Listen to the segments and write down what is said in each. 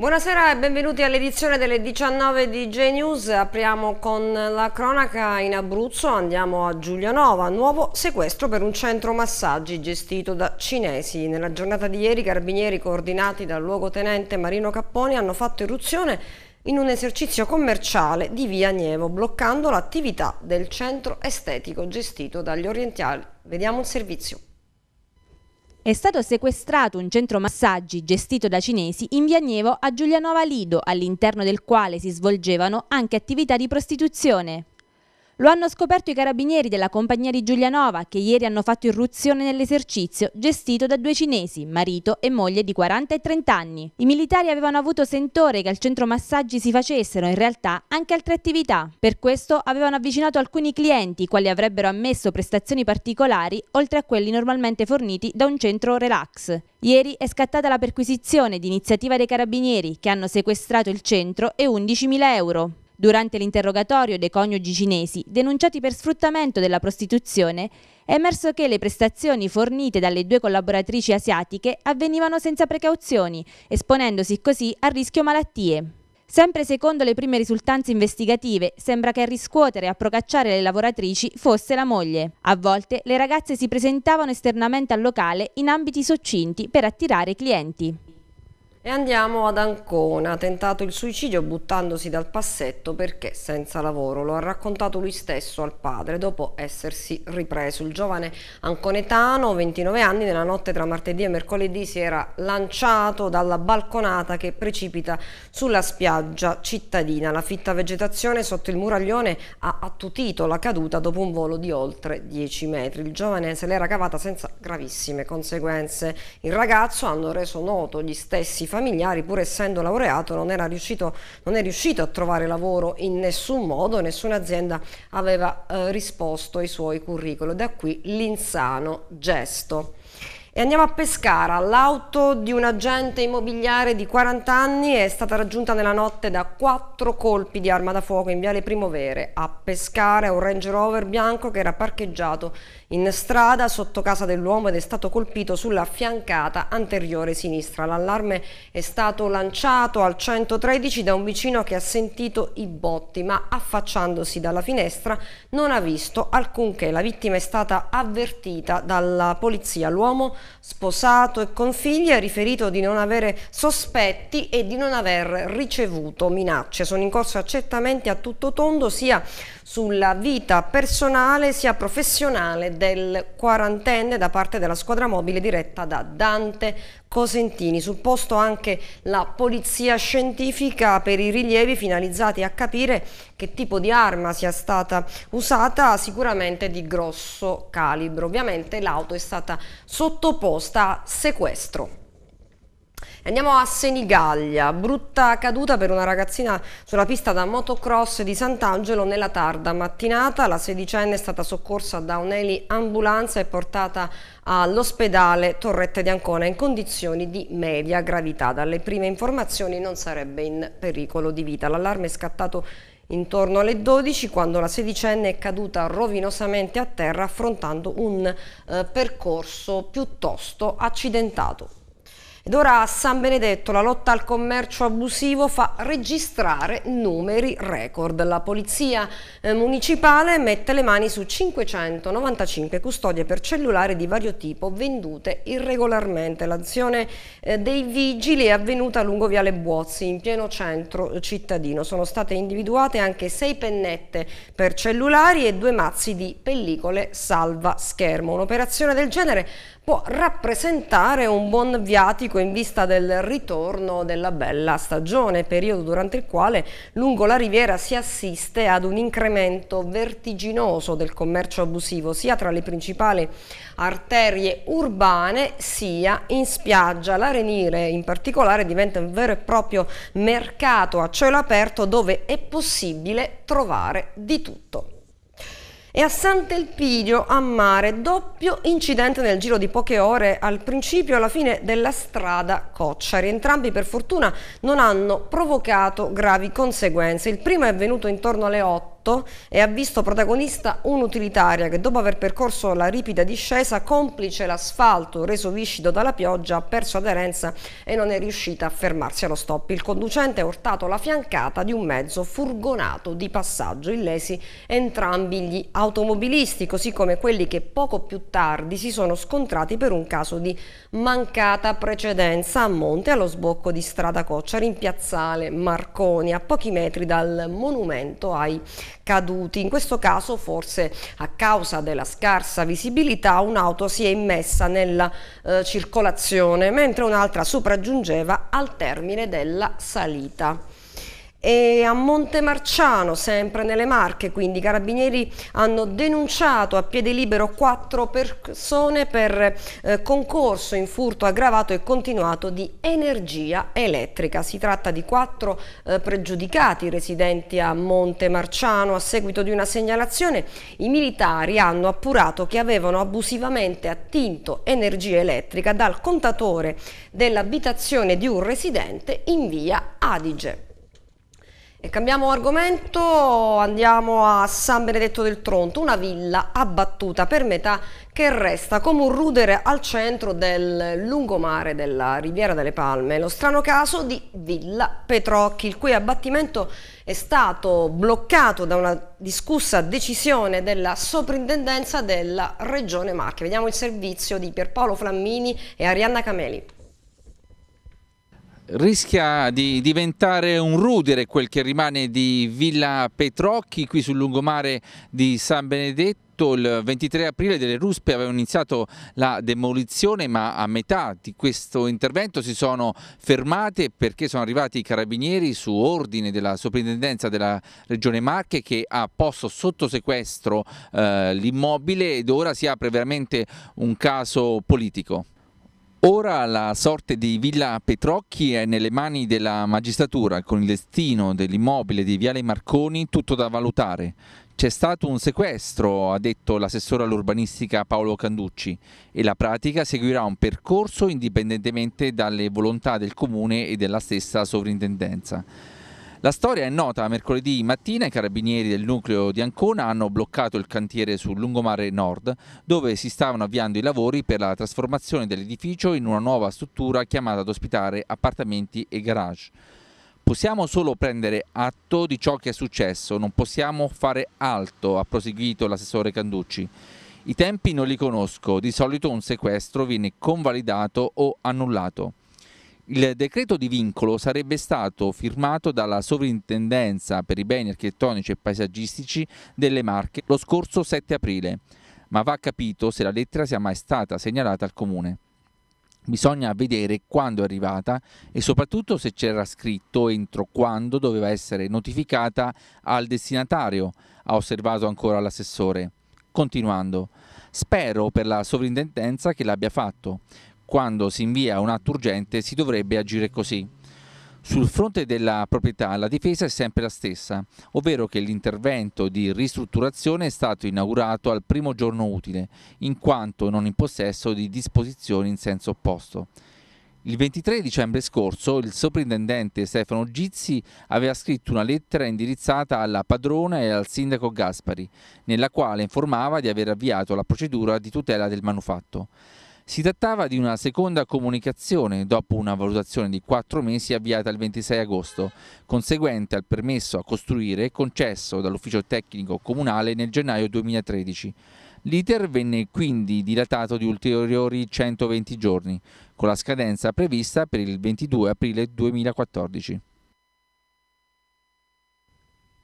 Buonasera e benvenuti all'edizione delle 19 di j Apriamo con la cronaca in Abruzzo, andiamo a Giulianova. Nuovo sequestro per un centro massaggi gestito da cinesi. Nella giornata di ieri i carabinieri coordinati dal luogotenente Marino Capponi hanno fatto irruzione in un esercizio commerciale di Via Nievo, bloccando l'attività del centro estetico gestito dagli orientali. Vediamo il servizio. È stato sequestrato un centro massaggi gestito da cinesi in via Nievo a Giulianova Lido, all'interno del quale si svolgevano anche attività di prostituzione. Lo hanno scoperto i carabinieri della compagnia di Giulianova che ieri hanno fatto irruzione nell'esercizio gestito da due cinesi, marito e moglie di 40 e 30 anni. I militari avevano avuto sentore che al centro massaggi si facessero in realtà anche altre attività. Per questo avevano avvicinato alcuni clienti, quali avrebbero ammesso prestazioni particolari oltre a quelli normalmente forniti da un centro relax. Ieri è scattata la perquisizione di iniziativa dei carabinieri che hanno sequestrato il centro e 11.000 euro. Durante l'interrogatorio dei coniugi cinesi, denunciati per sfruttamento della prostituzione, è emerso che le prestazioni fornite dalle due collaboratrici asiatiche avvenivano senza precauzioni, esponendosi così a rischio malattie. Sempre secondo le prime risultanze investigative, sembra che a riscuotere e a procacciare le lavoratrici fosse la moglie. A volte le ragazze si presentavano esternamente al locale in ambiti soccinti per attirare clienti. E andiamo ad Ancona, ha tentato il suicidio buttandosi dal passetto perché senza lavoro, lo ha raccontato lui stesso al padre dopo essersi ripreso. Il giovane anconetano, 29 anni, nella notte tra martedì e mercoledì si era lanciato dalla balconata che precipita sulla spiaggia cittadina. La fitta vegetazione sotto il muraglione ha attutito la caduta dopo un volo di oltre 10 metri. Il giovane se l'era cavata senza gravissime conseguenze. Il ragazzo hanno reso noto gli stessi familiari, pur essendo laureato, non, riuscito, non è riuscito a trovare lavoro in nessun modo, nessuna azienda aveva eh, risposto ai suoi curriculum. Da qui l'insano gesto. E andiamo a Pescara. L'auto di un agente immobiliare di 40 anni è stata raggiunta nella notte da quattro colpi di arma da fuoco in Viale Primovere. A Pescara un Range Rover bianco che era parcheggiato in strada sotto casa dell'uomo ed è stato colpito sulla fiancata anteriore sinistra. L'allarme è stato lanciato al 113 da un vicino che ha sentito i botti, ma affacciandosi dalla finestra non ha visto alcunché. La vittima è stata avvertita dalla polizia. L'uomo, sposato e con figli, ha riferito di non avere sospetti e di non aver ricevuto minacce. Sono in corso accertamenti a tutto tondo sia sulla vita personale sia professionale del quarantenne da parte della squadra mobile diretta da Dante Cosentini. Sul posto anche la polizia scientifica per i rilievi finalizzati a capire che tipo di arma sia stata usata, sicuramente di grosso calibro. Ovviamente l'auto è stata sottoposta a sequestro. Andiamo a Senigallia, brutta caduta per una ragazzina sulla pista da motocross di Sant'Angelo nella tarda mattinata. La sedicenne è stata soccorsa da un'eli ambulanza e portata all'ospedale Torrette di Ancona in condizioni di media gravità. Dalle prime informazioni non sarebbe in pericolo di vita. L'allarme è scattato intorno alle 12 quando la sedicenne è caduta rovinosamente a terra affrontando un eh, percorso piuttosto accidentato. Ed ora a San Benedetto la lotta al commercio abusivo fa registrare numeri record. La polizia eh, municipale mette le mani su 595 custodie per cellulare di vario tipo vendute irregolarmente. L'azione eh, dei vigili è avvenuta lungo Viale Buozzi, in pieno centro cittadino. Sono state individuate anche sei pennette per cellulari e due mazzi di pellicole salva schermo. Un'operazione del genere può rappresentare un buon viatico in vista del ritorno della bella stagione, periodo durante il quale lungo la riviera si assiste ad un incremento vertiginoso del commercio abusivo sia tra le principali arterie urbane sia in spiaggia. L'arenire in particolare diventa un vero e proprio mercato a cielo aperto dove è possibile trovare di tutto. E a Sant'Elpidio a mare, doppio incidente nel giro di poche ore al principio e alla fine della strada Cocciari. Entrambi per fortuna non hanno provocato gravi conseguenze. Il primo è avvenuto intorno alle 8 8 e ha visto protagonista un'utilitaria che dopo aver percorso la ripida discesa, complice l'asfalto reso viscido dalla pioggia, ha perso aderenza e non è riuscita a fermarsi allo stop. Il conducente ha urtato la fiancata di un mezzo furgonato di passaggio, illesi entrambi gli automobilisti, così come quelli che poco più tardi si sono scontrati per un caso di mancata precedenza a monte allo sbocco di strada Cocciari in piazzale Marconi, a pochi metri dal monumento ai caduti. In questo caso forse a causa della scarsa visibilità un'auto si è immessa nella eh, circolazione mentre un'altra sopraggiungeva al termine della salita. E a Montemarciano, sempre nelle Marche, quindi i carabinieri hanno denunciato a piede libero quattro persone per eh, concorso in furto aggravato e continuato di energia elettrica. Si tratta di quattro eh, pregiudicati residenti a Montemarciano. A seguito di una segnalazione i militari hanno appurato che avevano abusivamente attinto energia elettrica dal contatore dell'abitazione di un residente in via Adige. E cambiamo argomento, andiamo a San Benedetto del Tronto, una villa abbattuta per metà che resta come un rudere al centro del lungomare della Riviera delle Palme. Lo strano caso di Villa Petrocchi, il cui abbattimento è stato bloccato da una discussa decisione della soprintendenza della Regione Marche. Vediamo il servizio di Pierpaolo Flammini e Arianna Cameli rischia di diventare un rudere quel che rimane di Villa Petrocchi qui sul lungomare di San Benedetto il 23 aprile delle ruspe avevano iniziato la demolizione ma a metà di questo intervento si sono fermate perché sono arrivati i carabinieri su ordine della soprintendenza della regione Marche che ha posto sotto sequestro eh, l'immobile ed ora si apre veramente un caso politico. Ora la sorte di Villa Petrocchi è nelle mani della magistratura, con il destino dell'immobile di Viale Marconi tutto da valutare. C'è stato un sequestro, ha detto l'assessore all'urbanistica Paolo Canducci, e la pratica seguirà un percorso indipendentemente dalle volontà del comune e della stessa sovrintendenza. La storia è nota, mercoledì mattina i carabinieri del nucleo di Ancona hanno bloccato il cantiere sul lungomare nord dove si stavano avviando i lavori per la trasformazione dell'edificio in una nuova struttura chiamata ad ospitare appartamenti e garage. Possiamo solo prendere atto di ciò che è successo, non possiamo fare altro, ha proseguito l'assessore Canducci. I tempi non li conosco, di solito un sequestro viene convalidato o annullato. Il decreto di vincolo sarebbe stato firmato dalla Sovrintendenza per i beni architettonici e paesaggistici delle Marche lo scorso 7 aprile, ma va capito se la lettera sia mai stata segnalata al Comune. Bisogna vedere quando è arrivata e soprattutto se c'era scritto entro quando doveva essere notificata al destinatario, ha osservato ancora l'assessore. Continuando, spero per la sovrintendenza che l'abbia fatto. Quando si invia un atto urgente si dovrebbe agire così. Sul fronte della proprietà la difesa è sempre la stessa, ovvero che l'intervento di ristrutturazione è stato inaugurato al primo giorno utile, in quanto non in possesso di disposizioni in senso opposto. Il 23 dicembre scorso il soprintendente Stefano Gizzi aveva scritto una lettera indirizzata alla padrona e al sindaco Gaspari, nella quale informava di aver avviato la procedura di tutela del manufatto. Si trattava di una seconda comunicazione dopo una valutazione di quattro mesi avviata il 26 agosto, conseguente al permesso a costruire concesso dall'ufficio tecnico comunale nel gennaio 2013. L'iter venne quindi dilatato di ulteriori 120 giorni, con la scadenza prevista per il 22 aprile 2014.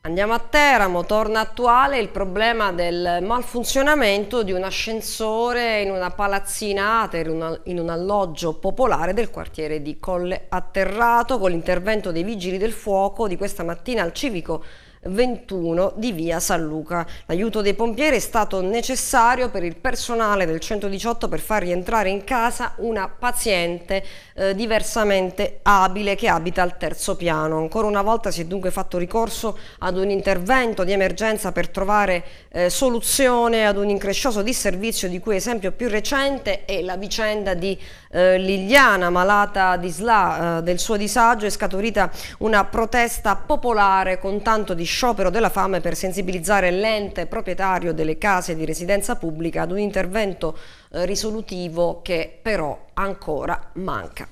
Andiamo a Teramo, torna attuale il problema del malfunzionamento di un ascensore in una palazzina Ater, in un alloggio popolare del quartiere di Colle Atterrato, con l'intervento dei vigili del fuoco di questa mattina al civico 21 di via San Luca. L'aiuto dei pompieri è stato necessario per il personale del 118 per far rientrare in casa una paziente eh, diversamente abile che abita al terzo piano. Ancora una volta si è dunque fatto ricorso ad un intervento di emergenza per trovare eh, soluzione ad un increscioso disservizio di cui esempio più recente è la vicenda di eh, Liliana, malata di SLA. Eh, del suo disagio è scaturita una protesta popolare con tanto di sciopero della fame per sensibilizzare l'ente proprietario delle case di residenza pubblica ad un intervento eh, risolutivo che però ancora manca.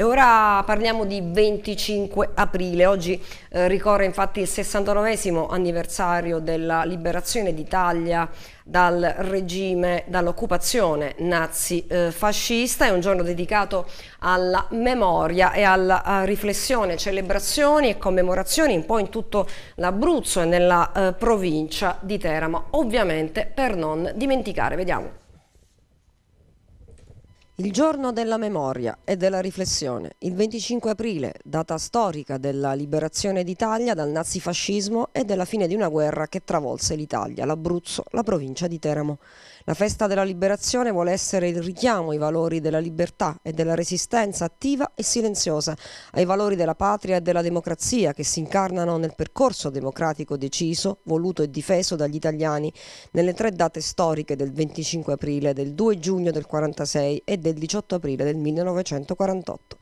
E ora parliamo di 25 aprile, oggi eh, ricorre infatti il 69 anniversario della liberazione d'Italia dal regime, dall'occupazione nazi-fascista, eh, è un giorno dedicato alla memoria e alla eh, riflessione, celebrazioni e commemorazioni un po' in tutto l'Abruzzo e nella eh, provincia di Teramo, ovviamente per non dimenticare, vediamo. Il giorno della memoria e della riflessione, il 25 aprile, data storica della liberazione d'Italia dal nazifascismo e della fine di una guerra che travolse l'Italia, l'Abruzzo, la provincia di Teramo. La festa della liberazione vuole essere il richiamo ai valori della libertà e della resistenza attiva e silenziosa, ai valori della patria e della democrazia che si incarnano nel percorso democratico deciso, voluto e difeso dagli italiani nelle tre date storiche del 25 aprile, del 2 giugno del 46 e del 18 aprile del 1948.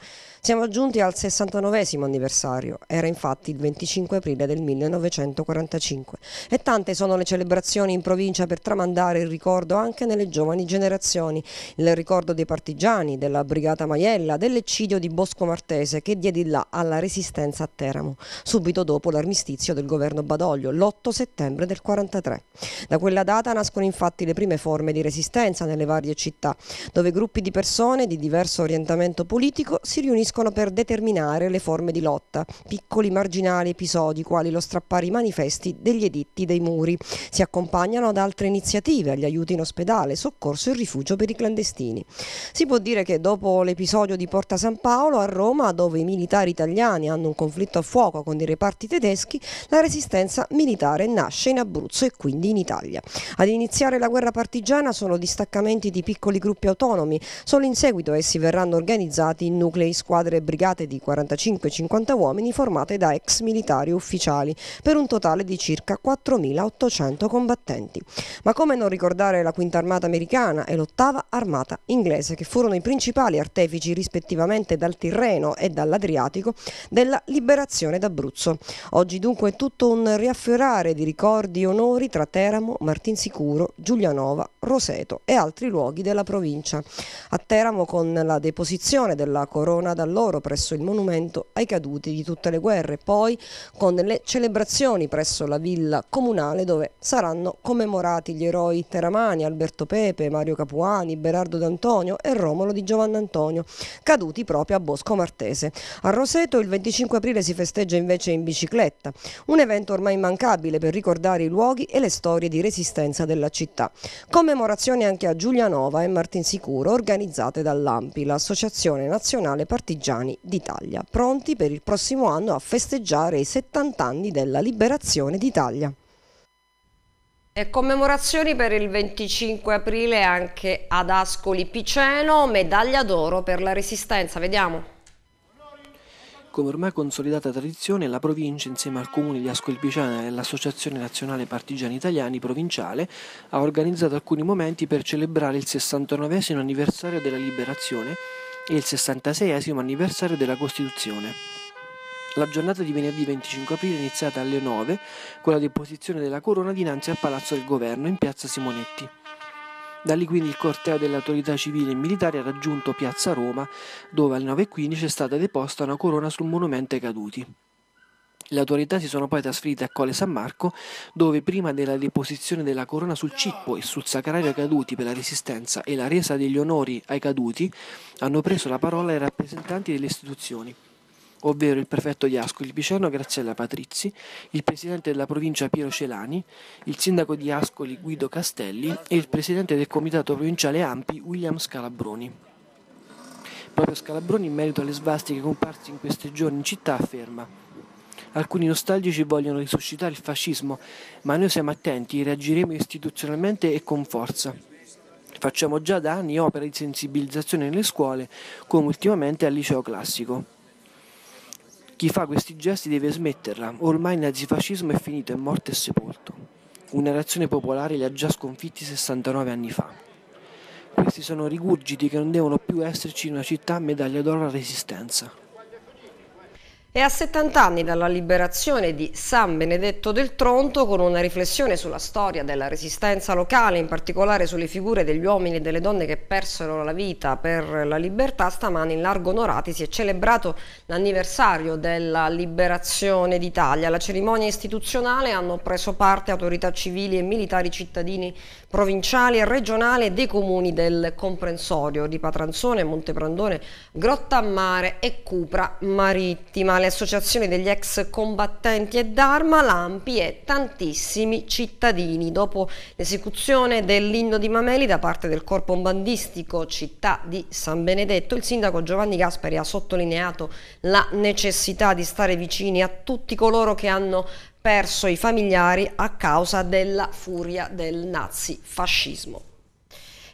Siamo giunti al 69 anniversario, era infatti il 25 aprile del 1945 e tante sono le celebrazioni in provincia per tramandare il ricordo anche nelle giovani generazioni, il ricordo dei partigiani, della Brigata Maiella, dell'eccidio di Bosco Martese che diede il là alla resistenza a Teramo, subito dopo l'armistizio del governo Badoglio, l'8 settembre del 43. Da quella data nascono infatti le prime forme di resistenza nelle varie città, dove gruppi di persone di diverso orientamento politico si riuniscono serviscono per determinare le forme di lotta, piccoli marginali episodi quali lo strappare i manifesti degli editti dei muri. Si accompagnano ad altre iniziative, agli aiuti in ospedale, soccorso e rifugio per i clandestini. Si può dire che dopo l'episodio di Porta San Paolo a Roma, dove i militari italiani hanno un conflitto a fuoco con i reparti tedeschi, la resistenza militare nasce in Abruzzo e quindi in Italia. Ad iniziare la guerra partigiana sono distaccamenti di piccoli gruppi autonomi, solo in seguito essi verranno organizzati in nuclei squadre squadre brigate di 45-50 uomini formate da ex militari ufficiali, per un totale di circa 4.800 combattenti. Ma come non ricordare la quinta armata americana e l'ottava armata inglese, che furono i principali artefici rispettivamente dal Tirreno e dall'Adriatico della liberazione d'Abruzzo. Oggi dunque è tutto un riaffiorare di ricordi e onori tra Teramo, Martinsicuro, Giulianova, Roseto e altri luoghi della provincia. A Teramo con la deposizione della corona dalla loro presso il monumento ai caduti di tutte le guerre, poi con le celebrazioni presso la villa comunale dove saranno commemorati gli eroi Teramani, Alberto Pepe, Mario Capuani, Berardo D'Antonio e Romolo di Giovanni Antonio, caduti proprio a Bosco Martese. A Roseto il 25 aprile si festeggia invece in bicicletta, un evento ormai immancabile per ricordare i luoghi e le storie di resistenza della città. Commemorazioni anche a Giulianova e Martinsicuro organizzate dall'AMPI, l'Associazione Nazionale Partiti artigiani d'Italia, pronti per il prossimo anno a festeggiare i 70 anni della liberazione d'Italia. E commemorazioni per il 25 aprile anche ad Ascoli Piceno, medaglia d'oro per la resistenza, vediamo. Come ormai consolidata tradizione, la provincia, insieme al comune di Ascoli Piceno e l'Associazione Nazionale Partigiani Italiani Provinciale, ha organizzato alcuni momenti per celebrare il 69 anniversario della liberazione il 66 anniversario della Costituzione. La giornata di venerdì 25 aprile è iniziata alle 9 con la deposizione della corona dinanzi al Palazzo del Governo in piazza Simonetti. Da lì quindi il corteo delle autorità civili e militari ha raggiunto piazza Roma, dove alle 9.15 è stata deposta una corona sul monumento ai caduti. Le autorità si sono poi trasferite a Colle San Marco, dove prima della deposizione della corona sul cippo e sul sacrario ai caduti per la resistenza e la resa degli onori ai caduti, hanno preso la parola i rappresentanti delle istituzioni, ovvero il prefetto di Ascoli Piceno Graziella Patrizzi, il presidente della provincia Piero Celani, il sindaco di Ascoli Guido Castelli e il presidente del comitato provinciale Ampi William Scalabroni proprio Scalabroni in merito alle svastiche comparse in questi giorni in città afferma Alcuni nostalgici vogliono risuscitare il fascismo, ma noi siamo attenti, reagiremo istituzionalmente e con forza. Facciamo già da anni opere di sensibilizzazione nelle scuole, come ultimamente al liceo classico. Chi fa questi gesti deve smetterla, ormai il nazifascismo è finito, è morto e sepolto. Una reazione popolare li ha già sconfitti 69 anni fa. Questi sono rigurgiti che non devono più esserci in una città medaglia d'oro alla resistenza. E a 70 anni dalla liberazione di San Benedetto del Tronto con una riflessione sulla storia della resistenza locale, in particolare sulle figure degli uomini e delle donne che persero la vita per la libertà, stamani in Largo onorati si è celebrato l'anniversario della liberazione d'Italia. Alla cerimonia istituzionale hanno preso parte autorità civili e militari cittadini provinciale e regionale dei comuni del comprensorio di Patranzone, Monteprandone, Grottammare e Cupra Marittima, le associazioni degli ex combattenti e d'arma, lampi e tantissimi cittadini. Dopo l'esecuzione dell'inno di Mameli da parte del corpo bombardistico città di San Benedetto, il sindaco Giovanni Gaspari ha sottolineato la necessità di stare vicini a tutti coloro che hanno perso i familiari a causa della furia del nazifascismo.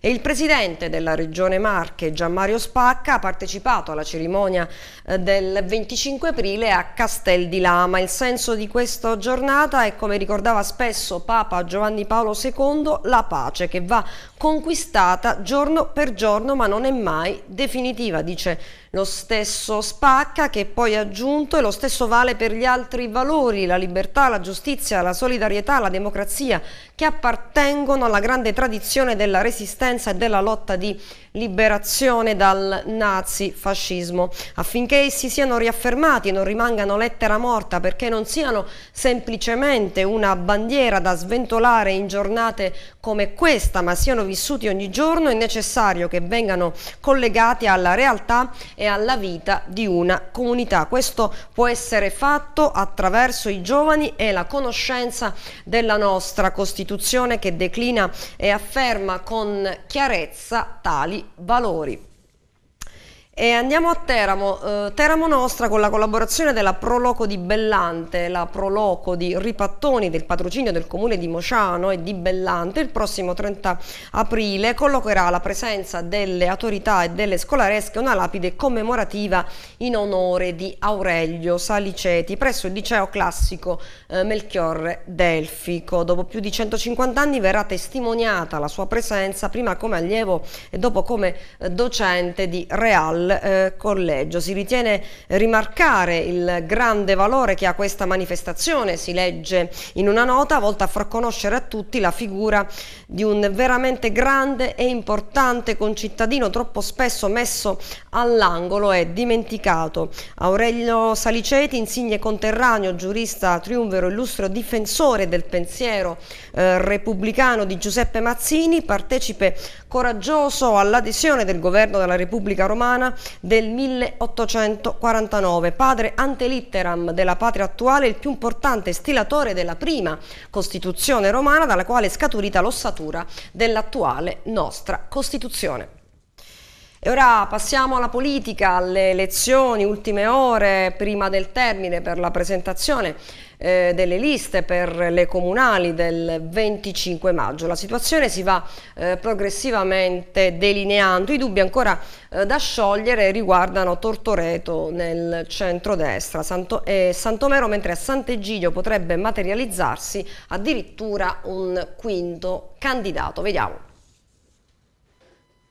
E il presidente della regione Marche, Gianmario Spacca, ha partecipato alla cerimonia eh, del 25 aprile a Castel di Lama. Il senso di questa giornata è, come ricordava spesso Papa Giovanni Paolo II, la pace che va conquistata giorno per giorno ma non è mai definitiva, dice lo stesso spacca che poi ha aggiunto e lo stesso vale per gli altri valori, la libertà, la giustizia, la solidarietà, la democrazia, che appartengono alla grande tradizione della resistenza e della lotta di liberazione dal nazifascismo, affinché essi siano riaffermati e non rimangano lettera morta, perché non siano semplicemente una bandiera da sventolare in giornate come questa, ma siano vissuti ogni giorno, è necessario che vengano collegati alla realtà e alla vita di una comunità. Questo può essere fatto attraverso i giovani e la conoscenza della nostra Costituzione che declina e afferma con chiarezza tali valori e andiamo a Teramo, eh, Teramo Nostra con la collaborazione della Proloco di Bellante, la Proloco di Ripattoni del patrocinio del comune di Mociano e di Bellante il prossimo 30 aprile collocherà la presenza delle autorità e delle scolaresche una lapide commemorativa in onore di Aurelio Saliceti presso il liceo classico eh, Melchiorre Delfico. Dopo più di 150 anni verrà testimoniata la sua presenza prima come allievo e dopo come eh, docente di Real al eh, collegio. Si ritiene rimarcare il grande valore che ha questa manifestazione, si legge in una nota volta a far conoscere a tutti la figura di un veramente grande e importante concittadino troppo spesso messo all'angolo e dimenticato. Aurelio Saliceti, insigne conterraneo, giurista triumvero, illustre difensore del pensiero eh, repubblicano di Giuseppe Mazzini, partecipe coraggioso all'adesione del governo della Repubblica Romana del 1849, padre ante litteram della patria attuale, il più importante stilatore della prima Costituzione romana dalla quale è scaturita l'ossatura dell'attuale nostra Costituzione. E ora passiamo alla politica, alle elezioni, ultime ore prima del termine per la presentazione eh, delle liste per le comunali del 25 maggio. La situazione si va eh, progressivamente delineando, i dubbi ancora eh, da sciogliere riguardano Tortoreto nel centrodestra Santo, e eh, Santomero, mentre a Sant'Egidio potrebbe materializzarsi addirittura un quinto candidato. Vediamo.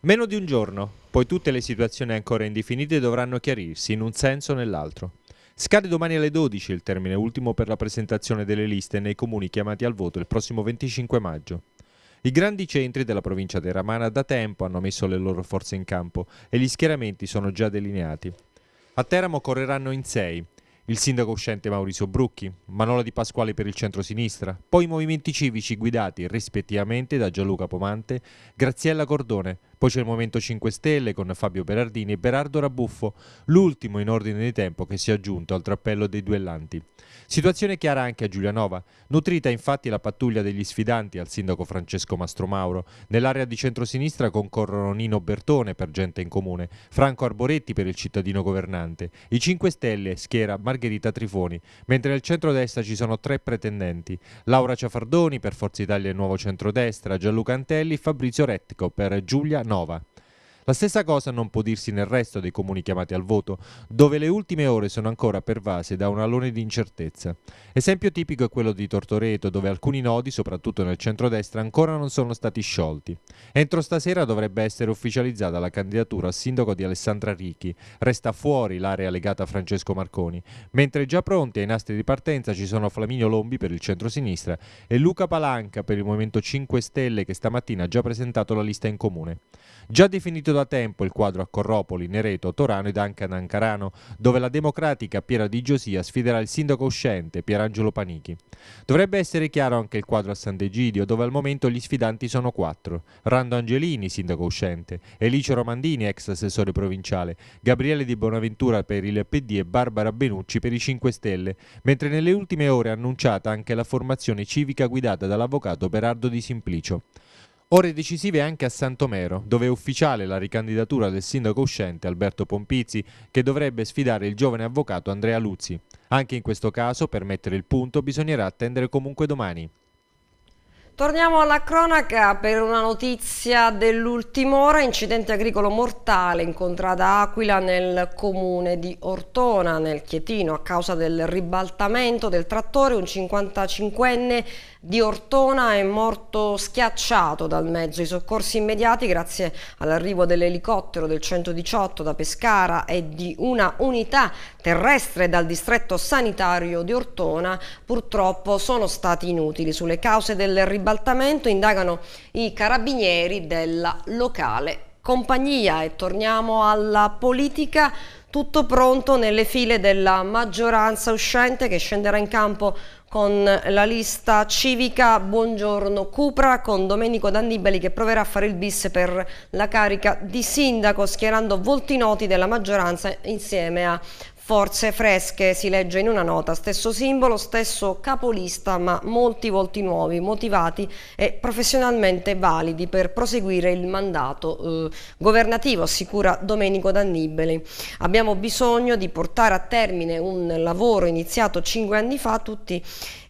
Meno di un giorno poi tutte le situazioni ancora indefinite dovranno chiarirsi in un senso o nell'altro. Scade domani alle 12 il termine ultimo per la presentazione delle liste nei comuni chiamati al voto il prossimo 25 maggio. I grandi centri della provincia di Ramana da tempo hanno messo le loro forze in campo e gli schieramenti sono già delineati. A Teramo correranno in sei. Il sindaco uscente Maurizio Brucchi, Manola Di Pasquale per il centro-sinistra, poi i movimenti civici guidati rispettivamente da Gianluca Pomante, Graziella Cordone, poi c'è il Movimento 5 Stelle con Fabio Berardini e Berardo Rabuffo, l'ultimo in ordine di tempo che si è aggiunto al trappello dei duellanti. Situazione chiara anche a Giulianova, nutrita infatti la pattuglia degli sfidanti al sindaco Francesco Mastromauro. Nell'area di centrosinistra concorrono Nino Bertone per gente in comune, Franco Arboretti per il cittadino governante, i 5 Stelle schiera Margherita Trifoni, mentre nel centrodestra ci sono tre pretendenti, Laura Ciafardoni per Forza Italia e Nuovo Centrodestra, Gianluca Antelli, e Fabrizio Rettico per Giulia Nova. La stessa cosa non può dirsi nel resto dei comuni chiamati al voto, dove le ultime ore sono ancora pervase da un alone di incertezza. Esempio tipico è quello di Tortoreto, dove alcuni nodi, soprattutto nel centrodestra, ancora non sono stati sciolti. Entro stasera dovrebbe essere ufficializzata la candidatura a sindaco di Alessandra Ricchi, resta fuori l'area legata a Francesco Marconi, mentre già pronti ai nastri di partenza ci sono Flaminio Lombi per il centro-sinistra e Luca Palanca per il Movimento 5 Stelle che stamattina ha già presentato la lista in comune. Già definito da tempo il quadro a Corropoli, Nereto, Torano ed anche ad Ancarano, dove la democratica Piera di Giosia sfiderà il sindaco uscente Pierangelo Panichi. Dovrebbe essere chiaro anche il quadro a Sant'Egidio, dove al momento gli sfidanti sono quattro. Rando Angelini, sindaco uscente, Elicio Romandini, ex assessore provinciale, Gabriele Di Bonaventura per il PD e Barbara Benucci per i 5 Stelle, mentre nelle ultime ore è annunciata anche la formazione civica guidata dall'avvocato Berardo Di Simplicio. Ore decisive anche a Santomero, dove è ufficiale la ricandidatura del sindaco uscente Alberto Pompizzi, che dovrebbe sfidare il giovane avvocato Andrea Luzzi. Anche in questo caso, per mettere il punto, bisognerà attendere comunque domani. Torniamo alla cronaca per una notizia dell'ultima ora, incidente agricolo mortale incontrata contrada Aquila nel comune di Ortona, nel Chietino, a causa del ribaltamento del trattore, un 55enne di Ortona è morto schiacciato dal mezzo. I soccorsi immediati, grazie all'arrivo dell'elicottero del 118 da Pescara e di una unità terrestre dal distretto sanitario di Ortona, purtroppo sono stati inutili. Sulle cause del ribaltamento indagano i carabinieri della locale compagnia e torniamo alla politica tutto pronto nelle file della maggioranza uscente che scenderà in campo con la lista civica Buongiorno Cupra con Domenico D'Annibali che proverà a fare il bis per la carica di sindaco schierando volti noti della maggioranza insieme a Forze fresche, si legge in una nota, stesso simbolo, stesso capolista, ma molti volti nuovi, motivati e professionalmente validi per proseguire il mandato eh, governativo, assicura Domenico D'Annibeli. Abbiamo bisogno di portare a termine un lavoro iniziato cinque anni fa, tutti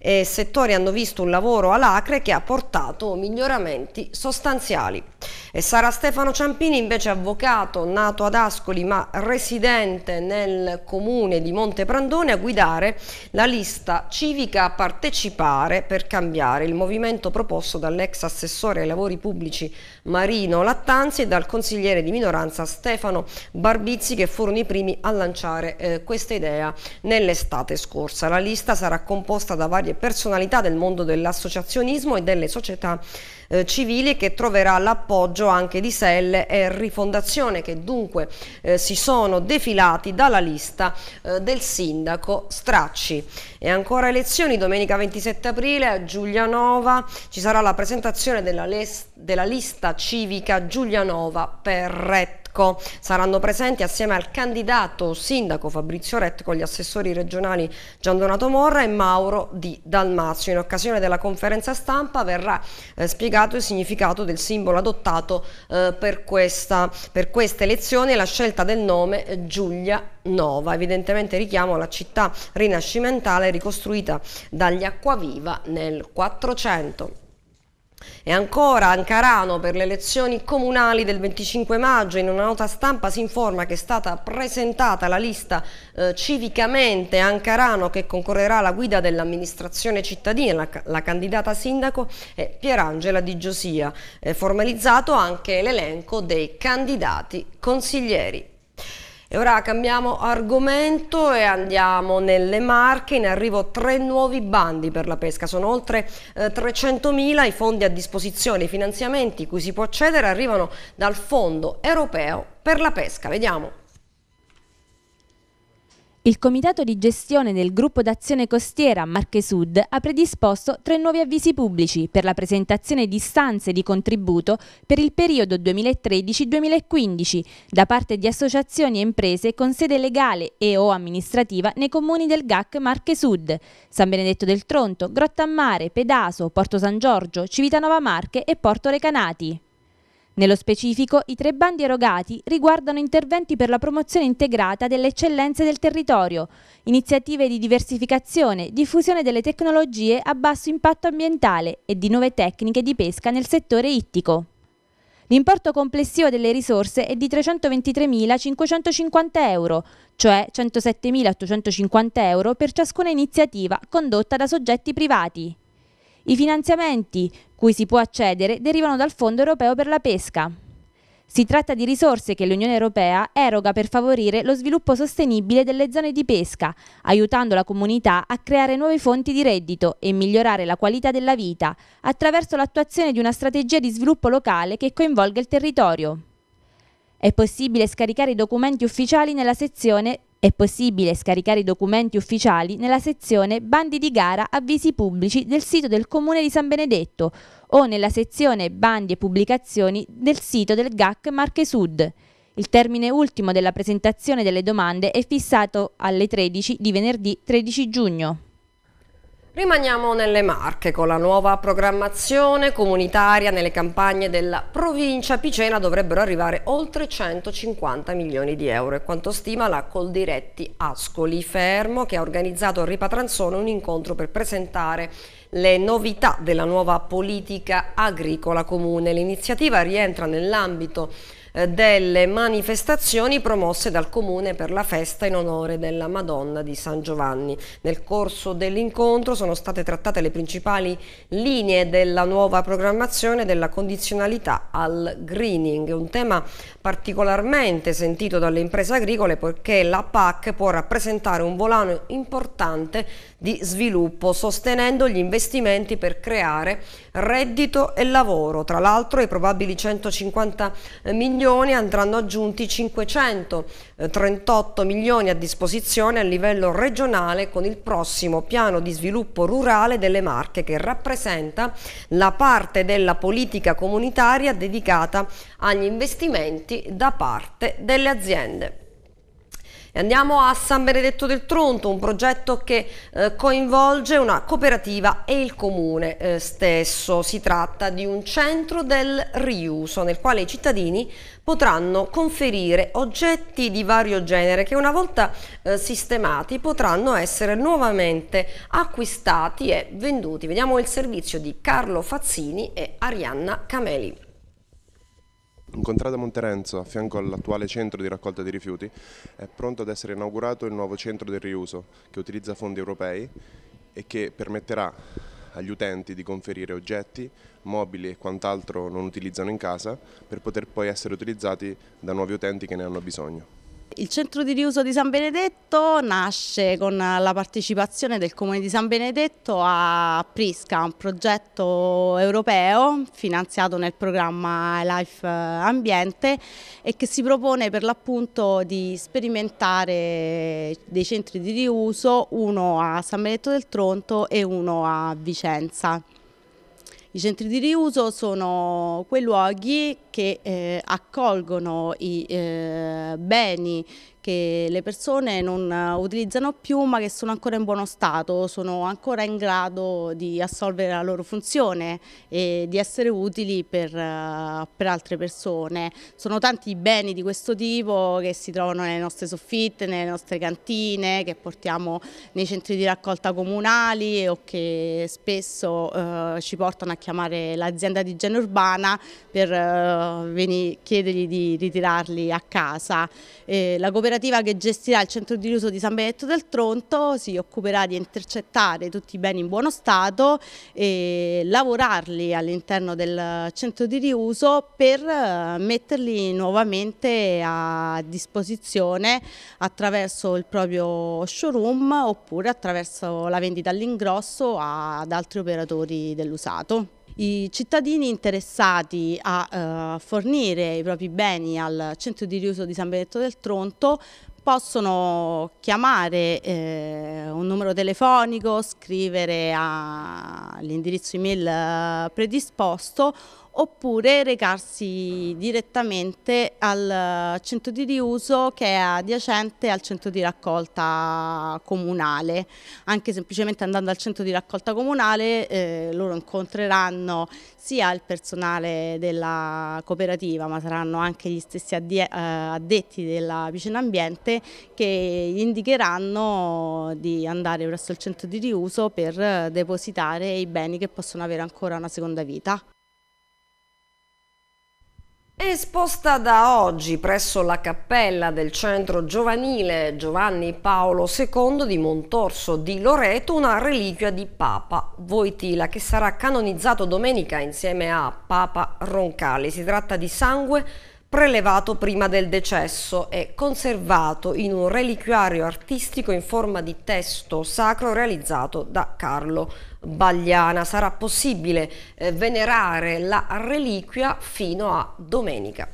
eh, settori hanno visto un lavoro alacre che ha portato miglioramenti sostanziali. E Sara Stefano Ciampini invece avvocato, nato ad Ascoli ma residente nel comune di Monteprandone a guidare la lista civica a partecipare per cambiare il movimento proposto dall'ex assessore ai lavori pubblici Marino Lattanzi e dal consigliere di minoranza Stefano Barbizzi che furono i primi a lanciare eh, questa idea nell'estate scorsa. La lista sarà composta da varie personalità del mondo dell'associazionismo e delle società eh, civili che troverà l'appoggio anche di Selle e Rifondazione che dunque eh, si sono defilati dalla lista eh, del sindaco Stracci. E ancora elezioni, domenica 27 aprile a Giulianova ci sarà la presentazione della, della lista civica Giulianova per Retta Retco. Saranno presenti assieme al candidato sindaco Fabrizio Retco gli assessori regionali Gian Donato Morra e Mauro Di Dalmazio. In occasione della conferenza stampa verrà eh, spiegato il significato del simbolo adottato eh, per, questa, per queste elezioni e la scelta del nome eh, Giulia Nova, evidentemente richiamo alla città rinascimentale ricostruita dagli acquaviva nel 400. E ancora Ancarano per le elezioni comunali del 25 maggio in una nota stampa si informa che è stata presentata la lista eh, civicamente Ancarano che concorrerà alla guida dell'amministrazione cittadina, la, la, candidata sindaco è Pierangela Di Giosia, è formalizzato anche l'elenco dei candidati consiglieri. E ora cambiamo argomento e andiamo nelle Marche, in arrivo tre nuovi bandi per la pesca, sono oltre eh, 300.000 i fondi a disposizione, i finanziamenti cui si può accedere arrivano dal Fondo Europeo per la Pesca, vediamo. Il comitato di gestione del gruppo d'azione costiera Marche Sud ha predisposto tre nuovi avvisi pubblici per la presentazione di stanze di contributo per il periodo 2013-2015 da parte di associazioni e imprese con sede legale e o amministrativa nei comuni del GAC Marche Sud, San Benedetto del Tronto, Grottammare, Pedaso, Porto San Giorgio, Civitanova Marche e Porto Recanati. Nello specifico, i tre bandi erogati riguardano interventi per la promozione integrata delle eccellenze del territorio, iniziative di diversificazione, diffusione delle tecnologie a basso impatto ambientale e di nuove tecniche di pesca nel settore ittico. L'importo complessivo delle risorse è di 323.550 euro, cioè 107.850 euro per ciascuna iniziativa condotta da soggetti privati. I finanziamenti cui si può accedere derivano dal Fondo europeo per la pesca. Si tratta di risorse che l'Unione Europea eroga per favorire lo sviluppo sostenibile delle zone di pesca, aiutando la comunità a creare nuove fonti di reddito e migliorare la qualità della vita attraverso l'attuazione di una strategia di sviluppo locale che coinvolga il territorio. È possibile scaricare i documenti ufficiali nella sezione è possibile scaricare i documenti ufficiali nella sezione Bandi di gara avvisi pubblici del sito del Comune di San Benedetto o nella sezione Bandi e pubblicazioni del sito del GAC Marche Sud. Il termine ultimo della presentazione delle domande è fissato alle 13 di venerdì 13 giugno. Rimaniamo nelle Marche con la nuova programmazione comunitaria nelle campagne della provincia Picena dovrebbero arrivare oltre 150 milioni di euro e quanto stima la Coldiretti Ascoli Fermo che ha organizzato a Ripatranzone un incontro per presentare le novità della nuova politica agricola comune. L'iniziativa rientra nell'ambito eh, delle manifestazioni promosse dal Comune per la festa in onore della Madonna di San Giovanni. Nel corso dell'incontro sono state trattate le principali linee della nuova programmazione della condizionalità al greening, un tema particolarmente sentito dalle imprese agricole poiché la PAC può rappresentare un volano importante di sviluppo, sostenendo gli investimenti per creare reddito e lavoro. Tra l'altro ai probabili 150 milioni andranno aggiunti 538 milioni a disposizione a livello regionale con il prossimo piano di sviluppo rurale delle Marche che rappresenta la parte della politica comunitaria dedicata agli investimenti da parte delle aziende. Andiamo a San Benedetto del Tronto, un progetto che eh, coinvolge una cooperativa e il comune eh, stesso. Si tratta di un centro del riuso nel quale i cittadini potranno conferire oggetti di vario genere che una volta eh, sistemati potranno essere nuovamente acquistati e venduti. Vediamo il servizio di Carlo Fazzini e Arianna Cameli. In contrada Monterenzo, a fianco all'attuale centro di raccolta di rifiuti, è pronto ad essere inaugurato il nuovo centro del riuso che utilizza fondi europei e che permetterà agli utenti di conferire oggetti, mobili e quant'altro non utilizzano in casa per poter poi essere utilizzati da nuovi utenti che ne hanno bisogno. Il centro di riuso di San Benedetto nasce con la partecipazione del Comune di San Benedetto a Prisca, un progetto europeo finanziato nel programma Life Ambiente e che si propone per l'appunto di sperimentare dei centri di riuso, uno a San Benedetto del Tronto e uno a Vicenza. I centri di riuso sono quei luoghi che eh, accolgono i eh, beni che le persone non eh, utilizzano più ma che sono ancora in buono stato, sono ancora in grado di assolvere la loro funzione e di essere utili per, eh, per altre persone. Sono tanti i beni di questo tipo che si trovano nelle nostre soffitte, nelle nostre cantine, che portiamo nei centri di raccolta comunali o che spesso eh, ci portano a chiamare l'azienda di igiene urbana per eh, chiedergli di ritirarli a casa. Eh, la cooperazione cooperativa che gestirà il centro di uso di San Benedetto del Tronto si occuperà di intercettare tutti i beni in buono stato e lavorarli all'interno del centro di riuso per eh, metterli nuovamente a disposizione attraverso il proprio showroom oppure attraverso la vendita all'ingrosso ad altri operatori dell'usato. I cittadini interessati a eh, fornire i propri beni al centro di riuso di San Benedetto del Tronto possono chiamare eh, un numero telefonico, scrivere all'indirizzo email eh, predisposto oppure recarsi direttamente al centro di riuso che è adiacente al centro di raccolta comunale. Anche semplicemente andando al centro di raccolta comunale eh, loro incontreranno sia il personale della cooperativa ma saranno anche gli stessi eh, addetti della vicina ambiente che gli indicheranno di andare presso il centro di riuso per depositare i beni che possono avere ancora una seconda vita. Esposta da oggi presso la cappella del centro giovanile Giovanni Paolo II di Montorso di Loreto una reliquia di Papa Voitila che sarà canonizzato domenica insieme a Papa Roncalli. Si tratta di sangue prelevato prima del decesso e conservato in un reliquiario artistico in forma di testo sacro realizzato da Carlo Bagliana. Sarà possibile eh, venerare la reliquia fino a domenica.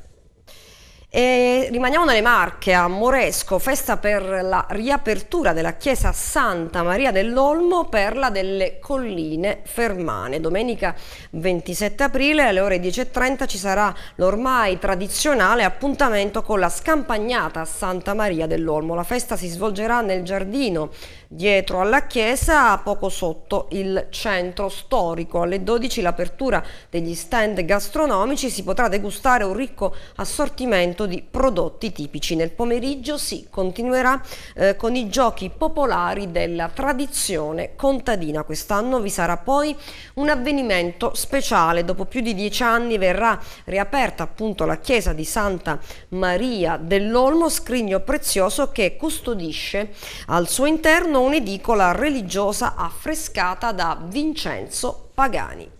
E rimaniamo nelle Marche, a Moresco, festa per la riapertura della chiesa Santa Maria dell'Olmo, perla delle colline fermane. Domenica 27 aprile alle ore 10.30 ci sarà l'ormai tradizionale appuntamento con la scampagnata Santa Maria dell'Olmo. La festa si svolgerà nel giardino dietro alla chiesa, poco sotto il centro storico. Alle 12 l'apertura degli stand gastronomici si potrà degustare un ricco assortimento di prodotti tipici. Nel pomeriggio si continuerà eh, con i giochi popolari della tradizione contadina. Quest'anno vi sarà poi un avvenimento speciale. Dopo più di dieci anni verrà riaperta appunto la chiesa di Santa Maria dell'Olmo, scrigno prezioso che custodisce al suo interno un'edicola religiosa affrescata da Vincenzo Pagani.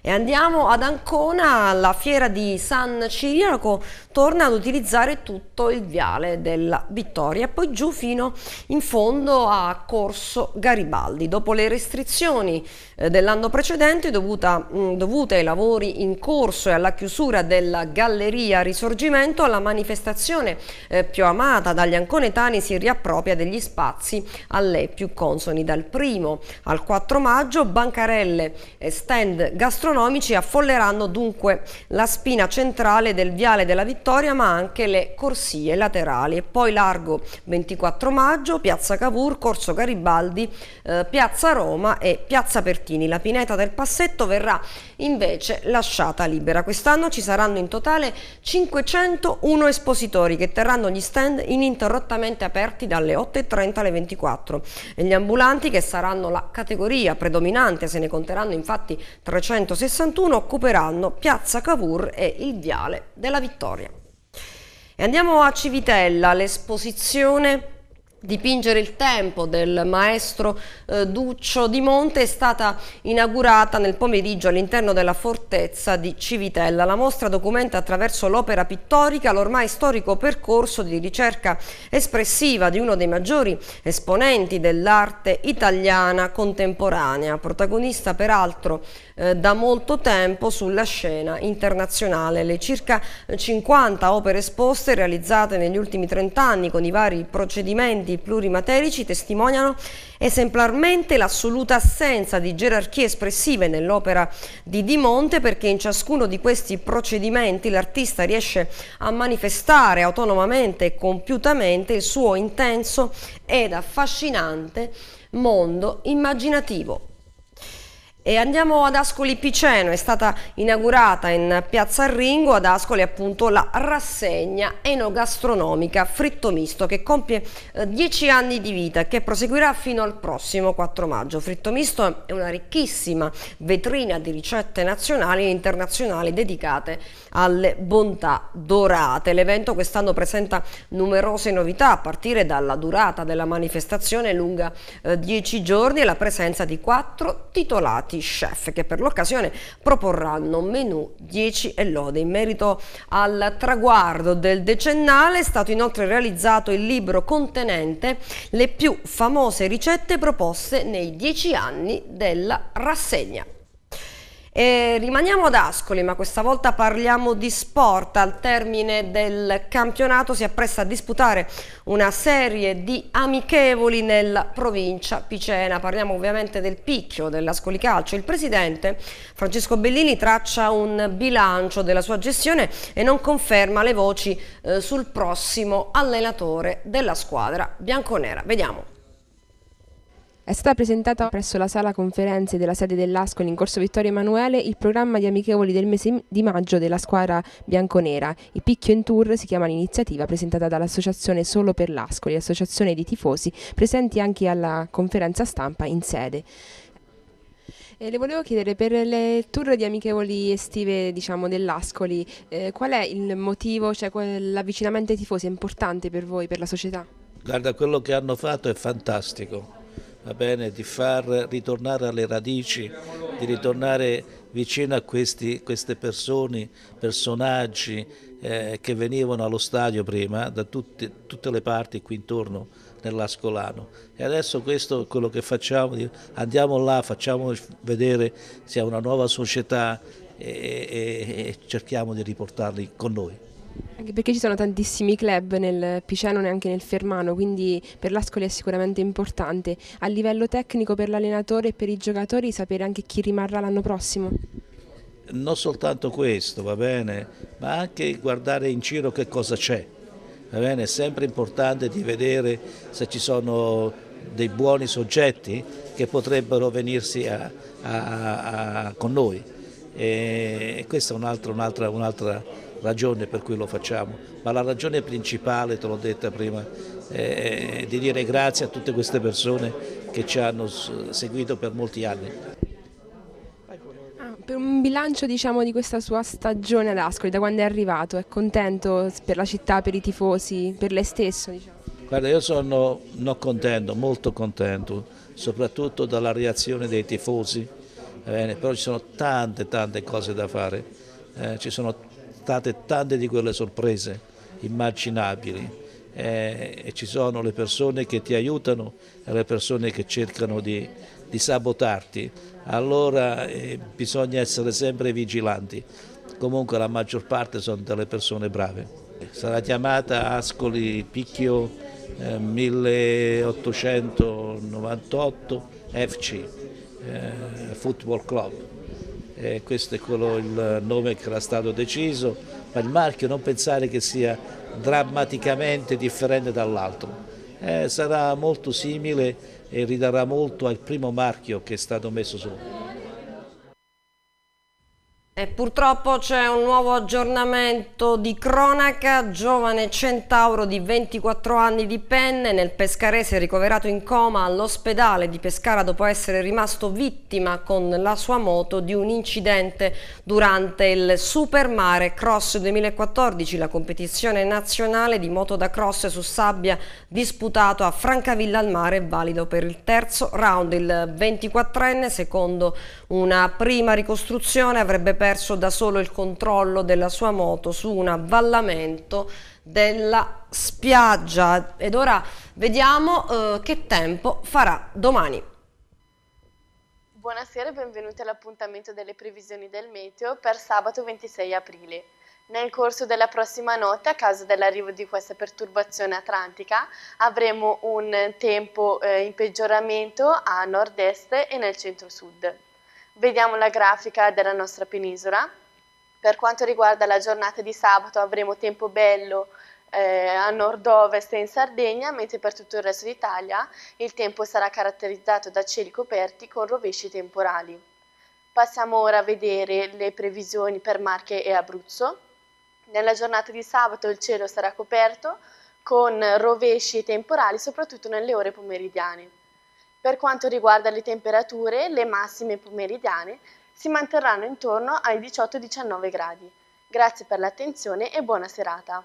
E andiamo ad Ancona, la fiera di San Ciriaco torna ad utilizzare tutto il viale della Vittoria, poi giù fino in fondo a Corso Garibaldi. Dopo le restrizioni eh, dell'anno precedente dovuta, mh, mm, dovute ai lavori in corso e alla chiusura della Galleria Risorgimento, la manifestazione eh, più amata dagli anconetani si riappropria degli spazi a lei più consoni. Dal 1 al 4 maggio bancarelle e stand gastronomici economici affolleranno dunque la spina centrale del Viale della Vittoria ma anche le corsie laterali e poi largo 24 maggio, piazza Cavour, corso Garibaldi, eh, piazza Roma e piazza Pertini. La pineta del passetto verrà invece lasciata libera. Quest'anno ci saranno in totale 501 espositori che terranno gli stand ininterrottamente aperti dalle 8.30 alle 24 e gli ambulanti che saranno la categoria predominante, se ne conteranno infatti 300 1961 occuperanno Piazza Cavour e il Viale della Vittoria. E andiamo a Civitella, l'esposizione Dipingere il tempo del maestro eh, Duccio di Monte è stata inaugurata nel pomeriggio all'interno della fortezza di Civitella. La mostra documenta attraverso l'opera pittorica l'ormai storico percorso di ricerca espressiva di uno dei maggiori esponenti dell'arte italiana contemporanea, protagonista peraltro eh, da molto tempo sulla scena internazionale. Le circa 50 opere esposte realizzate negli ultimi 30 anni con i vari procedimenti plurimaterici testimoniano esemplarmente l'assoluta assenza di gerarchie espressive nell'opera di Di Monte perché in ciascuno di questi procedimenti l'artista riesce a manifestare autonomamente e compiutamente il suo intenso ed affascinante mondo immaginativo. E andiamo ad Ascoli Piceno, è stata inaugurata in Piazza Ringo ad Ascoli appunto la rassegna enogastronomica Fritto Misto che compie 10 eh, anni di vita e che proseguirà fino al prossimo 4 maggio. Fritto Misto è una ricchissima vetrina di ricette nazionali e internazionali dedicate alle bontà dorate. L'evento quest'anno presenta numerose novità a partire dalla durata della manifestazione lunga 10 eh, giorni e la presenza di 4 titolati noti chef che per l'occasione proporranno menù 10 e lode. In merito al traguardo del decennale è stato inoltre realizzato il libro contenente le più famose ricette proposte nei 10 anni della rassegna. E rimaniamo ad Ascoli, ma questa volta parliamo di sport. Al termine del campionato si appresta a disputare una serie di amichevoli nella provincia picena. Parliamo ovviamente del picchio dell'Ascoli Calcio. Il presidente Francesco Bellini traccia un bilancio della sua gestione e non conferma le voci eh, sul prossimo allenatore della squadra bianconera. Vediamo. È stata presentata presso la sala conferenze della sede dell'Ascoli in corso Vittorio Emanuele il programma di amichevoli del mese di maggio della squadra bianconera. Il Picchio in Tour si chiama l'iniziativa presentata dall'associazione Solo per l'Ascoli, associazione di tifosi presenti anche alla conferenza stampa in sede. E le volevo chiedere, per le tour di amichevoli estive diciamo, dell'Ascoli, eh, qual è il motivo, cioè l'avvicinamento ai tifosi è importante per voi, per la società? Guarda, quello che hanno fatto è fantastico bene, di far ritornare alle radici, di ritornare vicino a questi, queste persone, personaggi eh, che venivano allo stadio prima da tutti, tutte le parti qui intorno nell'Ascolano e adesso questo è quello che facciamo, andiamo là, facciamo vedere se è una nuova società e, e, e cerchiamo di riportarli con noi. Anche perché ci sono tantissimi club nel Piceno e anche nel Fermano, quindi per l'Ascoli è sicuramente importante. A livello tecnico per l'allenatore e per i giocatori sapere anche chi rimarrà l'anno prossimo? Non soltanto questo, va bene, ma anche guardare in giro che cosa c'è. Va bene, è sempre importante di vedere se ci sono dei buoni soggetti che potrebbero venirsi a, a, a, con noi. E questa è un'altra un ragione per cui lo facciamo, ma la ragione principale, te l'ho detta prima, è di dire grazie a tutte queste persone che ci hanno seguito per molti anni. Ah, per un bilancio diciamo, di questa sua stagione ad Ascoli, da quando è arrivato, è contento per la città, per i tifosi, per lei stesso? Diciamo? Guarda, io sono non contento, molto contento, soprattutto dalla reazione dei tifosi, eh, però ci sono tante tante cose da fare, eh, ci sono state tante di quelle sorprese immaginabili eh, e ci sono le persone che ti aiutano e le persone che cercano di, di sabotarti. Allora eh, bisogna essere sempre vigilanti. Comunque la maggior parte sono delle persone brave. Sarà chiamata Ascoli Picchio eh, 1898 FC, eh, Football Club eh, questo è quello, il nome che era stato deciso, ma il marchio non pensare che sia drammaticamente differente dall'altro. Eh, sarà molto simile e ridarrà molto al primo marchio che è stato messo su. E purtroppo c'è un nuovo aggiornamento di cronaca, giovane centauro di 24 anni di penne nel pescarese ricoverato in coma all'ospedale di Pescara dopo essere rimasto vittima con la sua moto di un incidente durante il Supermare Cross 2014, la competizione nazionale di moto da cross su sabbia disputato a Francavilla al Mare, valido per il terzo round. Il 24enne, secondo una prima ricostruzione, avrebbe perso perso da solo il controllo della sua moto su un avvallamento della spiaggia. Ed ora vediamo eh, che tempo farà domani. Buonasera e benvenuti all'appuntamento delle previsioni del meteo per sabato 26 aprile. Nel corso della prossima notte, a causa dell'arrivo di questa perturbazione atlantica, avremo un tempo eh, in peggioramento a nord-est e nel centro-sud. Vediamo la grafica della nostra penisola. Per quanto riguarda la giornata di sabato avremo tempo bello eh, a nord-ovest e in Sardegna, mentre per tutto il resto d'Italia il tempo sarà caratterizzato da cieli coperti con rovesci temporali. Passiamo ora a vedere le previsioni per Marche e Abruzzo. Nella giornata di sabato il cielo sarà coperto con rovesci temporali soprattutto nelle ore pomeridiane. Per quanto riguarda le temperature, le massime pomeridiane si manterranno intorno ai 18-19 gradi. Grazie per l'attenzione e buona serata.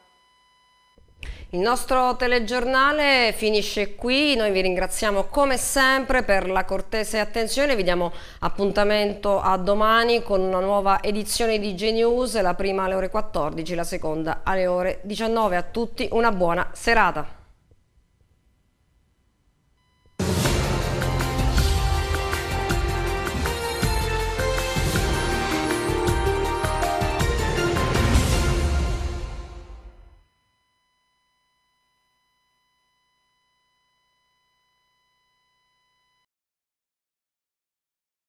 Il nostro telegiornale finisce qui, noi vi ringraziamo come sempre per la cortese attenzione, vi diamo appuntamento a domani con una nuova edizione di Genius, la prima alle ore 14, la seconda alle ore 19. A tutti una buona serata.